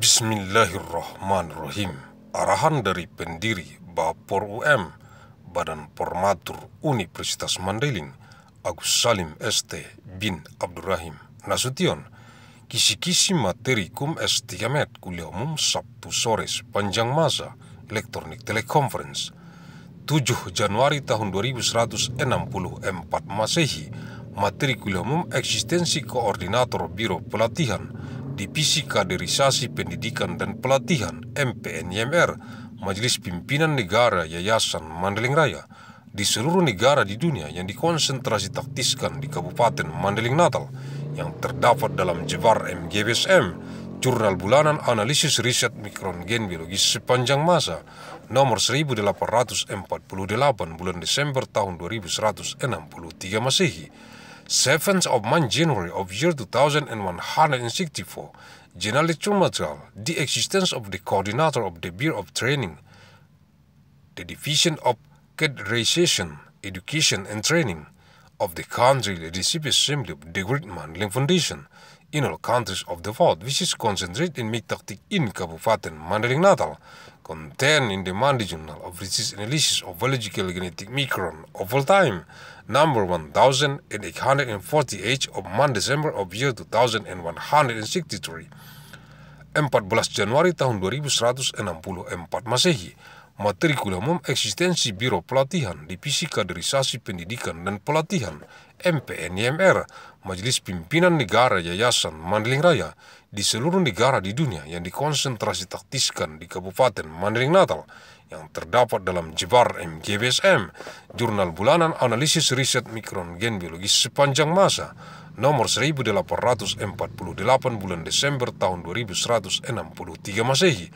Bismillahirrahmanirrahim. Arahan dari pendiri Bapor UM, Badan Formatur Universitas Mandailing, Agus Salim ST bin Abdurrahim Nasution, kisi-kisi materi kum S3MED kuliah umum Sabtu sore sepanjang masa elektronik telekonferensi 7 Januari tahun 2164 Masehi, materi kuliah umum eksistensi koordinator Biro Pelatihan Divisi Kaderisasi Pendidikan dan Pelatihan MPR Majelis Pimpinan Negara Yayasan Mandeling Raya di seluruh negara di dunia yang dikonsentrasi taktiskan di Kabupaten Mandeling Natal yang terdapat dalam jebar MGBSM Jurnal Bulanan Analisis Riset Mikron Gen Biologis Sepanjang Masa nomor 1848 bulan Desember tahun 2163 Masehi 7th of month January of year 2164, General Chumatal, the existence of the coordinator of the Bureau of Training, the Division of Caderization, Education and Training of the country received assembly of the Great Mandling Foundation in all countries of the world, which is concentrated in Miktaktik in Kabupaten Mandling Natal, contained in the Monday Journal of Research Analysis of Biological Genetic Micron of all time, number 1848 of 1 December of year 2163, 14 Januari tahun 2164 Masehi, Matrikulum eksistensi Biro Pelatihan Divisi Kaderisasi Pendidikan dan Pelatihan MPNIMR, Majelis Pimpinan Negara Yayasan Mandeling Raya di seluruh negara di dunia yang dikonsentrasi taktiskan di Kabupaten Mandeling Natal yang terdapat dalam jebar MGBSM, Jurnal Bulanan Analisis Riset Mikron Gen Biologis Sepanjang Masa, nomor 1848 bulan Desember tahun 2163 Masehi,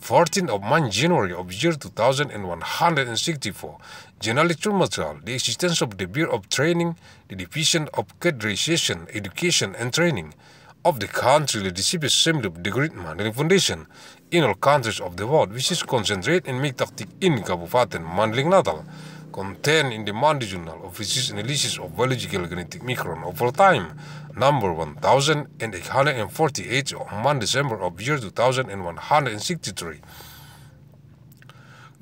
14 of March January of year 2164, true material, the existence of the Bureau of Training, the Division of Categorization, Education and Training of the country, the DCP assembly of the Great Foundation in all countries of the world, which is concentrated in Miktaktik in Kabupaten Mandling Natal. contained in the Monday Journal of Research Analysis of Biological Genetic Micron over time, number 1848 on December of year 2163.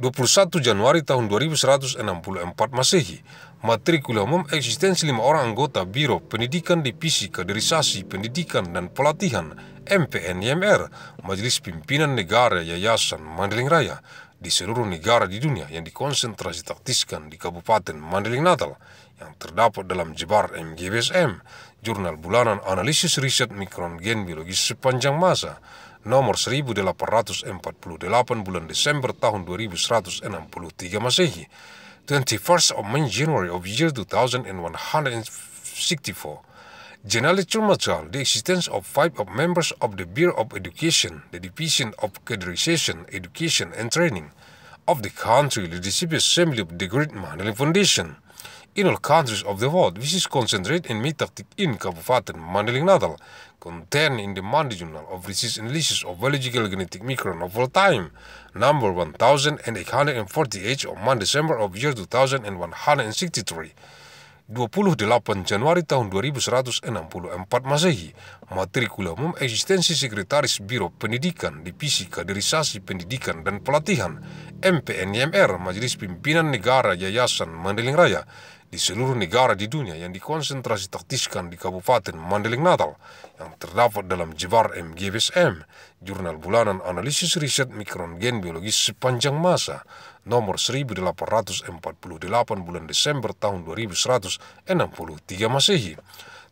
21 Januari tahun 2164 Masehi, matrikul umum eksistensi lima orang anggota Biro Pendidikan Divisi Kaderisasi Pendidikan dan Pelatihan MPNMR Majelis Pimpinan Negara Yayasan Mandeling Raya di seluruh negara di dunia yang dikonsentrasi taktiskan di Kabupaten Mandailing Natal yang terdapat dalam jebar MGBSM, Jurnal Bulanan Analisis Riset Mikron Gen Biologi Sepanjang Masa, nomor 1848 bulan Desember tahun 2163 Masehi, 21st of May January of year 2164 Generally Machal, the existence of five of members of the Bureau of Education, the Division of Categorization, Education and Training of the country, the Disciples Assembly of the Great Mandalay Foundation. In all countries of the world, which is concentrated in Mitaktik in Kabupaten Mandailing Natal, contained in the Monday Journal of Disease Analysis of Biological Genetic Micron of All Time, number 1848 of 1 December of year 2163. 28 Januari tahun 2164 Masehi, matrikul umum eksistensi Sekretaris Biro Pendidikan Divisi Kaderisasi Pendidikan dan Pelatihan MPNMR Majelis Pimpinan Negara Yayasan Mandeling Raya di seluruh negara di dunia yang dikonsentrasi taktiskan di Kabupaten Mandailing Natal yang terdapat dalam jebar MGBSM, Jurnal Bulanan Analisis Riset Mikron Gen biologi Sepanjang Masa, nomor 1848 bulan Desember tahun 2163 Masehi.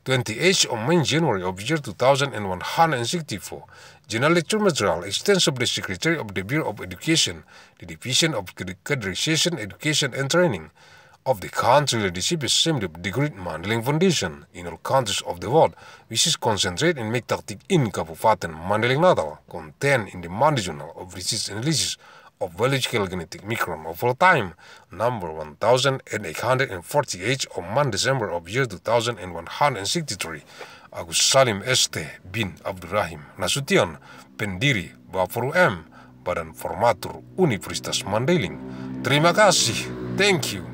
28 of main January of year 2164, General Lecture Material extends of Secretary of the Bureau of Education, the Division of Categorization, Education and Training, of the country leadership is simply the great Mandailing Foundation in all countries of the world, which is concentrated in Mektaktik in and Mandailing Natal, contained in the Monday Journal of Research Analysis of Biological Genetic Micron of all time, number 1848 on Monday, December of year 2163. Agus Salim Este bin Abdurrahim Nasution, Pendiri Bafuru M, Badan Formatur Universitas Mandailing. Terima kasih. Thank you.